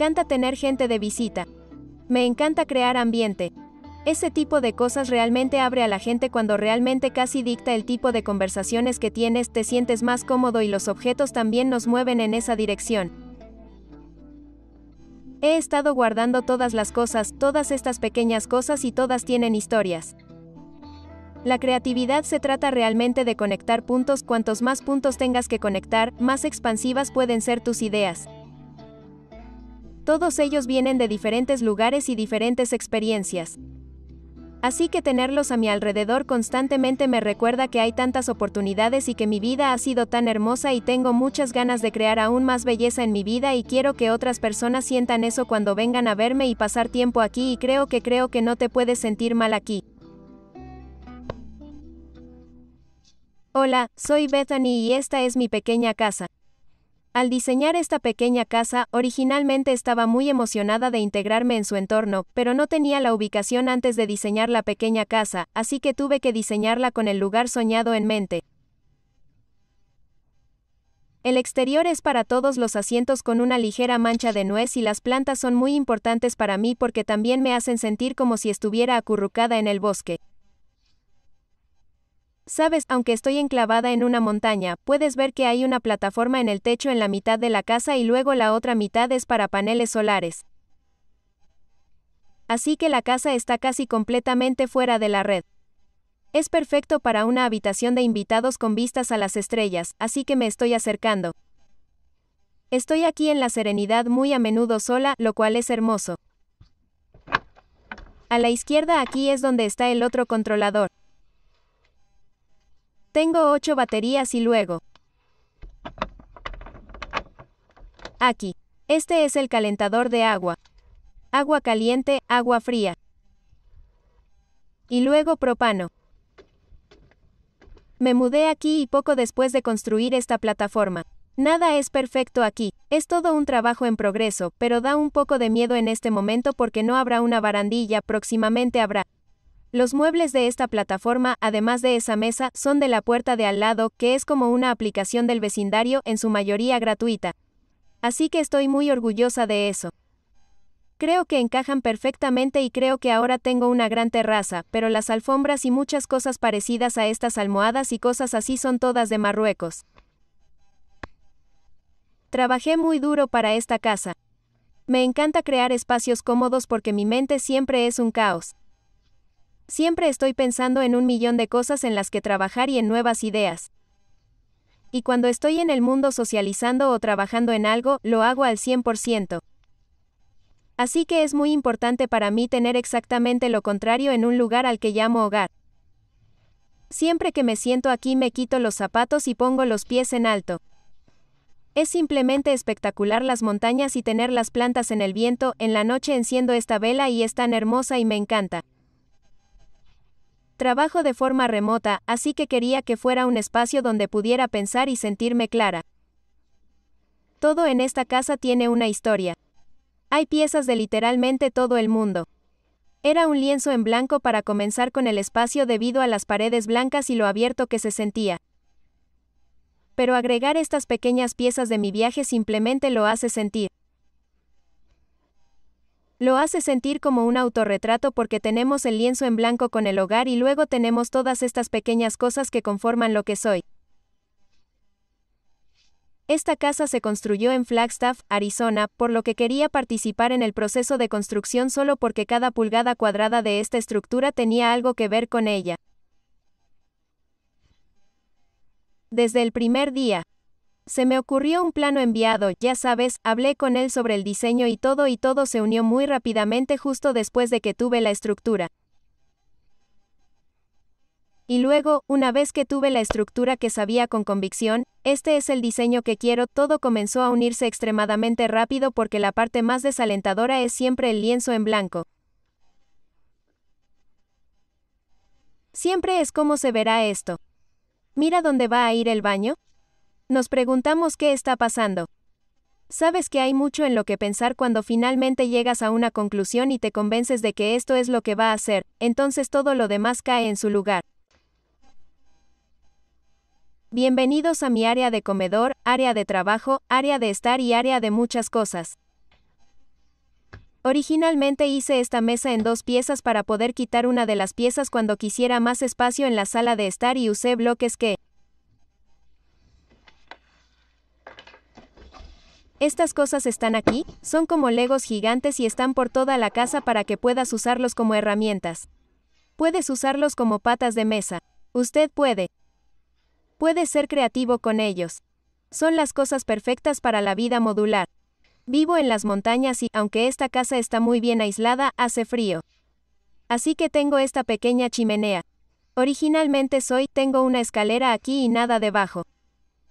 Me encanta tener gente de visita. Me encanta crear ambiente. Ese tipo de cosas realmente abre a la gente cuando realmente casi dicta el tipo de conversaciones que tienes, te sientes más cómodo y los objetos también nos mueven en esa dirección. He estado guardando todas las cosas, todas estas pequeñas cosas y todas tienen historias. La creatividad se trata realmente de conectar puntos, cuantos más puntos tengas que conectar, más expansivas pueden ser tus ideas. Todos ellos vienen de diferentes lugares y diferentes experiencias. Así que tenerlos a mi alrededor constantemente me recuerda que hay tantas oportunidades y que mi vida ha sido tan hermosa y tengo muchas ganas de crear aún más belleza en mi vida y quiero que otras personas sientan eso cuando vengan a verme y pasar tiempo aquí y creo que creo que no te puedes sentir mal aquí. Hola, soy Bethany y esta es mi pequeña casa. Al diseñar esta pequeña casa, originalmente estaba muy emocionada de integrarme en su entorno, pero no tenía la ubicación antes de diseñar la pequeña casa, así que tuve que diseñarla con el lugar soñado en mente. El exterior es para todos los asientos con una ligera mancha de nuez y las plantas son muy importantes para mí porque también me hacen sentir como si estuviera acurrucada en el bosque. Sabes, aunque estoy enclavada en una montaña, puedes ver que hay una plataforma en el techo en la mitad de la casa y luego la otra mitad es para paneles solares. Así que la casa está casi completamente fuera de la red. Es perfecto para una habitación de invitados con vistas a las estrellas, así que me estoy acercando. Estoy aquí en la serenidad muy a menudo sola, lo cual es hermoso. A la izquierda aquí es donde está el otro controlador. Tengo ocho baterías y luego... Aquí. Este es el calentador de agua. Agua caliente, agua fría. Y luego propano. Me mudé aquí y poco después de construir esta plataforma. Nada es perfecto aquí, es todo un trabajo en progreso, pero da un poco de miedo en este momento porque no habrá una barandilla, próximamente habrá. Los muebles de esta plataforma, además de esa mesa, son de la puerta de al lado, que es como una aplicación del vecindario en su mayoría gratuita. Así que estoy muy orgullosa de eso. Creo que encajan perfectamente y creo que ahora tengo una gran terraza, pero las alfombras y muchas cosas parecidas a estas almohadas y cosas así son todas de Marruecos. Trabajé muy duro para esta casa. Me encanta crear espacios cómodos porque mi mente siempre es un caos. Siempre estoy pensando en un millón de cosas en las que trabajar y en nuevas ideas. Y cuando estoy en el mundo socializando o trabajando en algo, lo hago al 100%. Así que es muy importante para mí tener exactamente lo contrario en un lugar al que llamo hogar. Siempre que me siento aquí me quito los zapatos y pongo los pies en alto. Es simplemente espectacular las montañas y tener las plantas en el viento, en la noche enciendo esta vela y es tan hermosa y me encanta. Trabajo de forma remota, así que quería que fuera un espacio donde pudiera pensar y sentirme clara. Todo en esta casa tiene una historia. Hay piezas de literalmente todo el mundo. Era un lienzo en blanco para comenzar con el espacio debido a las paredes blancas y lo abierto que se sentía. Pero agregar estas pequeñas piezas de mi viaje simplemente lo hace sentir. Lo hace sentir como un autorretrato porque tenemos el lienzo en blanco con el hogar y luego tenemos todas estas pequeñas cosas que conforman lo que soy. Esta casa se construyó en Flagstaff, Arizona, por lo que quería participar en el proceso de construcción solo porque cada pulgada cuadrada de esta estructura tenía algo que ver con ella. Desde el primer día, se me ocurrió un plano enviado, ya sabes, hablé con él sobre el diseño y todo y todo se unió muy rápidamente justo después de que tuve la estructura. Y luego, una vez que tuve la estructura que sabía con convicción, este es el diseño que quiero, todo comenzó a unirse extremadamente rápido porque la parte más desalentadora es siempre el lienzo en blanco. Siempre es como se verá esto. Mira dónde va a ir el baño. Nos preguntamos qué está pasando. Sabes que hay mucho en lo que pensar cuando finalmente llegas a una conclusión y te convences de que esto es lo que va a hacer, entonces todo lo demás cae en su lugar. Bienvenidos a mi área de comedor, área de trabajo, área de estar y área de muchas cosas. Originalmente hice esta mesa en dos piezas para poder quitar una de las piezas cuando quisiera más espacio en la sala de estar y usé bloques que, Estas cosas están aquí, son como legos gigantes y están por toda la casa para que puedas usarlos como herramientas. Puedes usarlos como patas de mesa. Usted puede. Puede ser creativo con ellos. Son las cosas perfectas para la vida modular. Vivo en las montañas y, aunque esta casa está muy bien aislada, hace frío. Así que tengo esta pequeña chimenea. Originalmente soy, tengo una escalera aquí y nada debajo.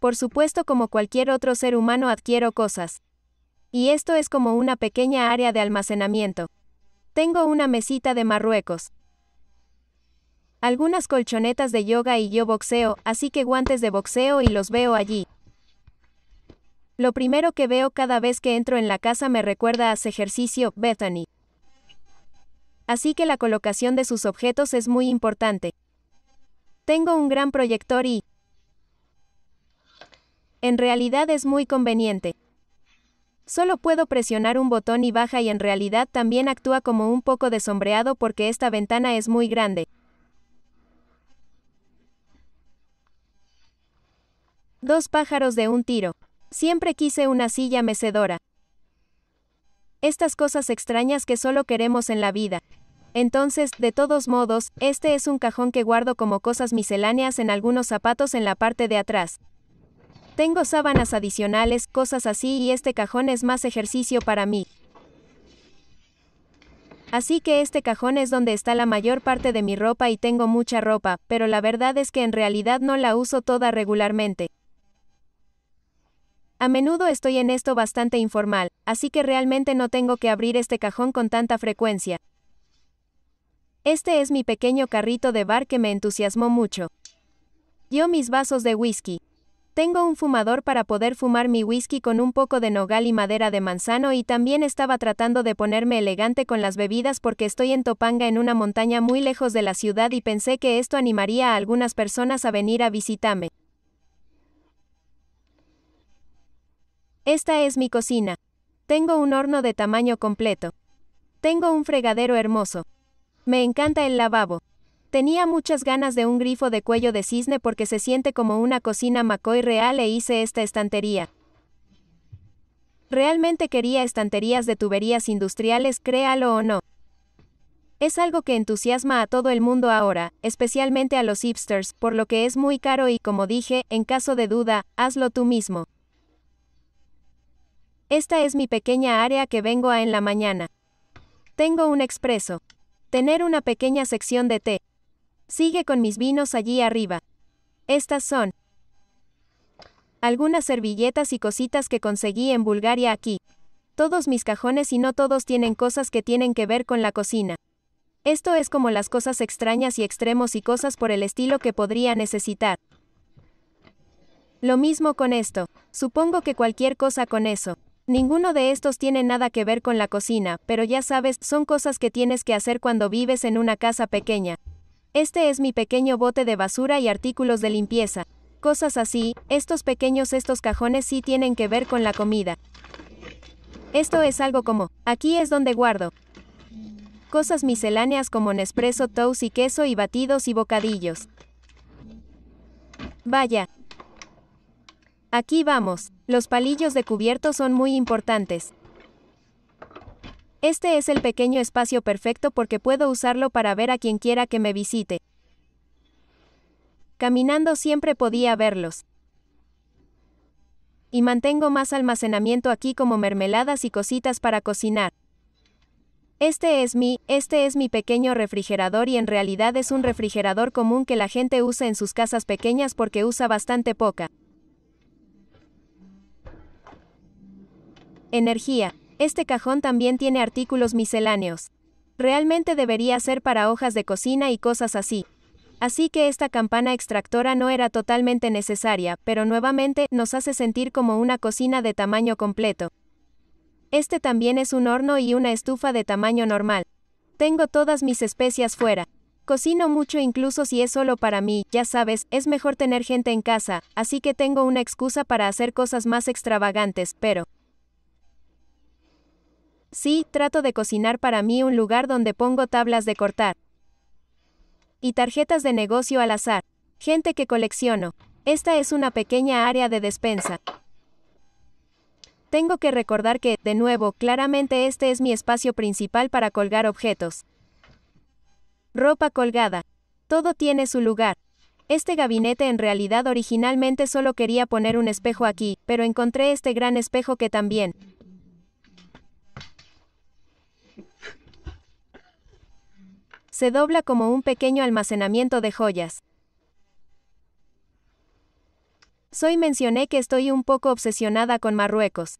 Por supuesto como cualquier otro ser humano adquiero cosas. Y esto es como una pequeña área de almacenamiento. Tengo una mesita de Marruecos. Algunas colchonetas de yoga y yo boxeo, así que guantes de boxeo y los veo allí. Lo primero que veo cada vez que entro en la casa me recuerda a ese ejercicio, Bethany. Así que la colocación de sus objetos es muy importante. Tengo un gran proyector y, en realidad es muy conveniente. Solo puedo presionar un botón y baja y en realidad también actúa como un poco de sombreado porque esta ventana es muy grande. Dos pájaros de un tiro. Siempre quise una silla mecedora. Estas cosas extrañas que solo queremos en la vida. Entonces, de todos modos, este es un cajón que guardo como cosas misceláneas en algunos zapatos en la parte de atrás. Tengo sábanas adicionales, cosas así y este cajón es más ejercicio para mí. Así que este cajón es donde está la mayor parte de mi ropa y tengo mucha ropa, pero la verdad es que en realidad no la uso toda regularmente. A menudo estoy en esto bastante informal, así que realmente no tengo que abrir este cajón con tanta frecuencia. Este es mi pequeño carrito de bar que me entusiasmó mucho. Yo mis vasos de whisky. Tengo un fumador para poder fumar mi whisky con un poco de nogal y madera de manzano y también estaba tratando de ponerme elegante con las bebidas porque estoy en Topanga en una montaña muy lejos de la ciudad y pensé que esto animaría a algunas personas a venir a visitarme. Esta es mi cocina. Tengo un horno de tamaño completo. Tengo un fregadero hermoso. Me encanta el lavabo. Tenía muchas ganas de un grifo de cuello de cisne porque se siente como una cocina McCoy real e hice esta estantería. Realmente quería estanterías de tuberías industriales, créalo o no. Es algo que entusiasma a todo el mundo ahora, especialmente a los hipsters, por lo que es muy caro y como dije, en caso de duda, hazlo tú mismo. Esta es mi pequeña área que vengo a en la mañana. Tengo un expreso. Tener una pequeña sección de té. Sigue con mis vinos allí arriba. Estas son algunas servilletas y cositas que conseguí en Bulgaria aquí. Todos mis cajones y no todos tienen cosas que tienen que ver con la cocina. Esto es como las cosas extrañas y extremos y cosas por el estilo que podría necesitar. Lo mismo con esto. Supongo que cualquier cosa con eso. Ninguno de estos tiene nada que ver con la cocina, pero ya sabes, son cosas que tienes que hacer cuando vives en una casa pequeña. Este es mi pequeño bote de basura y artículos de limpieza. Cosas así, estos pequeños estos cajones sí tienen que ver con la comida. Esto es algo como, aquí es donde guardo. Cosas misceláneas como Nespresso toast y queso y batidos y bocadillos. Vaya. Aquí vamos, los palillos de cubierto son muy importantes. Este es el pequeño espacio perfecto porque puedo usarlo para ver a quien quiera que me visite. Caminando siempre podía verlos. Y mantengo más almacenamiento aquí como mermeladas y cositas para cocinar. Este es mi, este es mi pequeño refrigerador y en realidad es un refrigerador común que la gente usa en sus casas pequeñas porque usa bastante poca energía. Este cajón también tiene artículos misceláneos. Realmente debería ser para hojas de cocina y cosas así. Así que esta campana extractora no era totalmente necesaria, pero nuevamente nos hace sentir como una cocina de tamaño completo. Este también es un horno y una estufa de tamaño normal. Tengo todas mis especias fuera. Cocino mucho incluso si es solo para mí, ya sabes, es mejor tener gente en casa, así que tengo una excusa para hacer cosas más extravagantes, pero... Sí, trato de cocinar para mí un lugar donde pongo tablas de cortar. Y tarjetas de negocio al azar. Gente que colecciono. Esta es una pequeña área de despensa. Tengo que recordar que, de nuevo, claramente este es mi espacio principal para colgar objetos. Ropa colgada. Todo tiene su lugar. Este gabinete en realidad originalmente solo quería poner un espejo aquí, pero encontré este gran espejo que también, se dobla como un pequeño almacenamiento de joyas. Soy mencioné que estoy un poco obsesionada con Marruecos.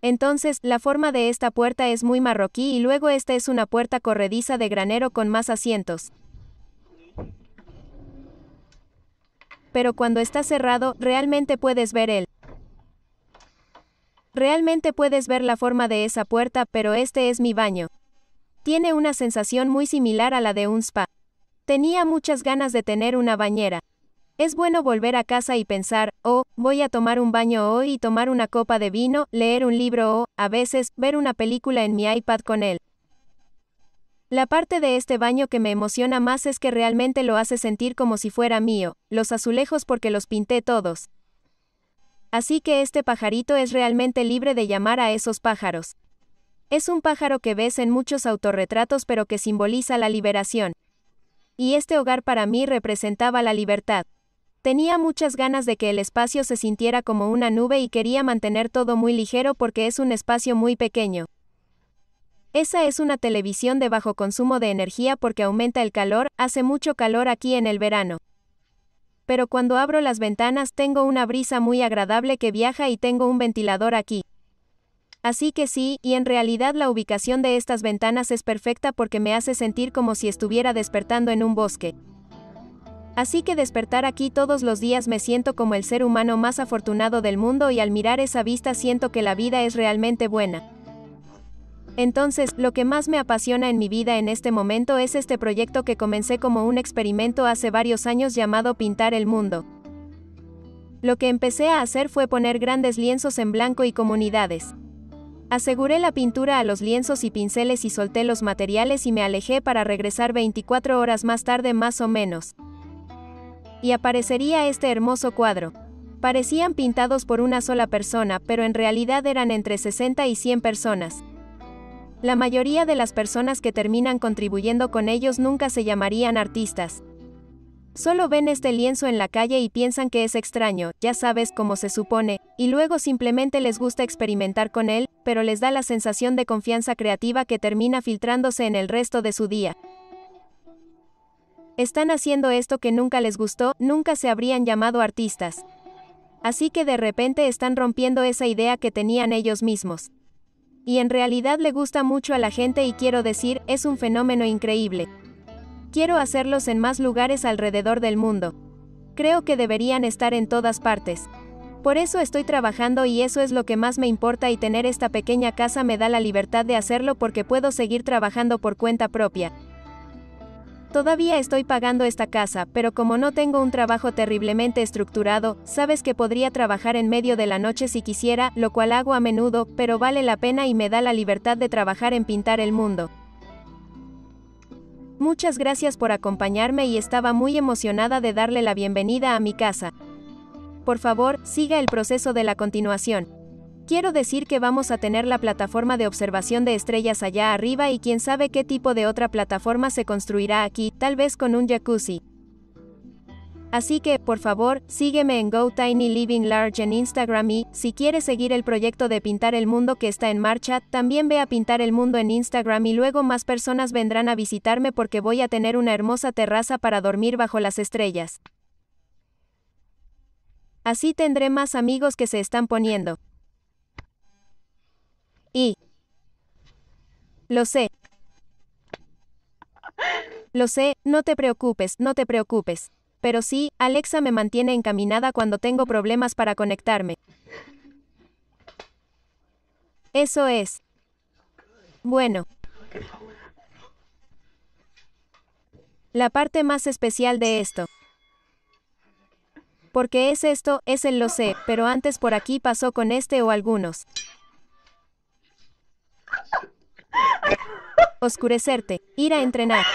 Entonces, la forma de esta puerta es muy marroquí y luego esta es una puerta corrediza de granero con más asientos. Pero cuando está cerrado, realmente puedes ver él. Realmente puedes ver la forma de esa puerta, pero este es mi baño. Tiene una sensación muy similar a la de un spa. Tenía muchas ganas de tener una bañera. Es bueno volver a casa y pensar, oh, voy a tomar un baño hoy y tomar una copa de vino, leer un libro o, a veces, ver una película en mi iPad con él. La parte de este baño que me emociona más es que realmente lo hace sentir como si fuera mío, los azulejos porque los pinté todos. Así que este pajarito es realmente libre de llamar a esos pájaros. Es un pájaro que ves en muchos autorretratos pero que simboliza la liberación. Y este hogar para mí representaba la libertad. Tenía muchas ganas de que el espacio se sintiera como una nube y quería mantener todo muy ligero porque es un espacio muy pequeño. Esa es una televisión de bajo consumo de energía porque aumenta el calor, hace mucho calor aquí en el verano. Pero cuando abro las ventanas tengo una brisa muy agradable que viaja y tengo un ventilador aquí. Así que sí, y en realidad la ubicación de estas ventanas es perfecta porque me hace sentir como si estuviera despertando en un bosque. Así que despertar aquí todos los días me siento como el ser humano más afortunado del mundo y al mirar esa vista siento que la vida es realmente buena. Entonces, lo que más me apasiona en mi vida en este momento es este proyecto que comencé como un experimento hace varios años llamado Pintar el Mundo. Lo que empecé a hacer fue poner grandes lienzos en blanco y comunidades. Aseguré la pintura a los lienzos y pinceles y solté los materiales y me alejé para regresar 24 horas más tarde más o menos. Y aparecería este hermoso cuadro. Parecían pintados por una sola persona, pero en realidad eran entre 60 y 100 personas. La mayoría de las personas que terminan contribuyendo con ellos nunca se llamarían artistas. Solo ven este lienzo en la calle y piensan que es extraño, ya sabes cómo se supone, y luego simplemente les gusta experimentar con él, pero les da la sensación de confianza creativa que termina filtrándose en el resto de su día. Están haciendo esto que nunca les gustó, nunca se habrían llamado artistas. Así que de repente están rompiendo esa idea que tenían ellos mismos. Y en realidad le gusta mucho a la gente y quiero decir, es un fenómeno increíble. Quiero hacerlos en más lugares alrededor del mundo. Creo que deberían estar en todas partes. Por eso estoy trabajando y eso es lo que más me importa y tener esta pequeña casa me da la libertad de hacerlo porque puedo seguir trabajando por cuenta propia. Todavía estoy pagando esta casa, pero como no tengo un trabajo terriblemente estructurado, sabes que podría trabajar en medio de la noche si quisiera, lo cual hago a menudo, pero vale la pena y me da la libertad de trabajar en pintar el mundo. Muchas gracias por acompañarme y estaba muy emocionada de darle la bienvenida a mi casa. Por favor, siga el proceso de la continuación. Quiero decir que vamos a tener la plataforma de observación de estrellas allá arriba y quién sabe qué tipo de otra plataforma se construirá aquí, tal vez con un jacuzzi. Así que, por favor, sígueme en Go Tiny Living Large en Instagram y, si quieres seguir el proyecto de Pintar el Mundo que está en marcha, también ve a Pintar el Mundo en Instagram y luego más personas vendrán a visitarme porque voy a tener una hermosa terraza para dormir bajo las estrellas. Así tendré más amigos que se están poniendo. Y... Lo sé. Lo sé, no te preocupes, no te preocupes pero sí, Alexa me mantiene encaminada cuando tengo problemas para conectarme. Eso es. Bueno. La parte más especial de esto. Porque es esto, es el lo sé, pero antes por aquí pasó con este o algunos. Oscurecerte, ir a entrenar.